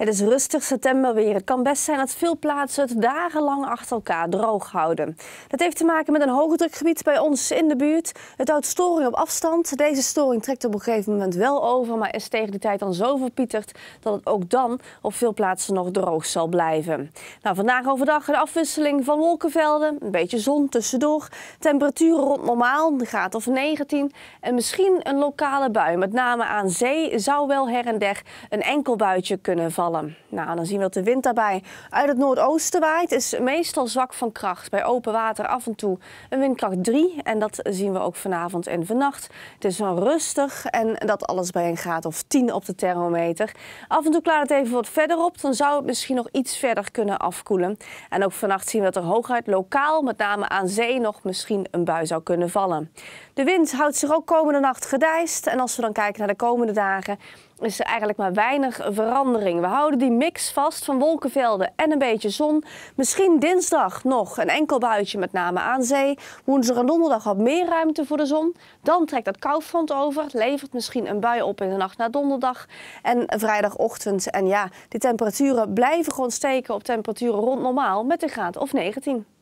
Het is rustig weer. Het kan best zijn dat veel plaatsen het dagenlang achter elkaar droog houden. Dat heeft te maken met een drukgebied bij ons in de buurt. Het houdt storing op afstand. Deze storing trekt op een gegeven moment wel over, maar is tegen die tijd dan zo verpieterd dat het ook dan op veel plaatsen nog droog zal blijven. Nou, vandaag overdag een afwisseling van wolkenvelden, een beetje zon tussendoor. Temperaturen rond normaal, de graad of 19. En misschien een lokale bui, met name aan zee, zou wel her en der een enkel buitje kunnen vallen. Nou, dan zien we dat de wind daarbij uit het noordoosten waait. Is meestal zwak van kracht. Bij open water af en toe een windkracht 3. En dat zien we ook vanavond en vannacht. Het is wel rustig en dat alles bij een graad of 10 op de thermometer. Af en toe klaart het even wat verder op. Dan zou het misschien nog iets verder kunnen afkoelen. En ook vannacht zien we dat er hooguit lokaal, met name aan zee, nog misschien een bui zou kunnen vallen. De wind houdt zich ook komende nacht gedijst. En als we dan kijken naar de komende dagen is er eigenlijk maar weinig verandering. We houden die mix vast van wolkenvelden en een beetje zon. Misschien dinsdag nog een enkel buitje, met name aan zee. Woensdag en donderdag wat meer ruimte voor de zon. Dan trekt dat koufront over. levert misschien een bui op in de nacht naar donderdag. En vrijdagochtend. En ja, die temperaturen blijven gewoon steken op temperaturen rond normaal met een graad of 19.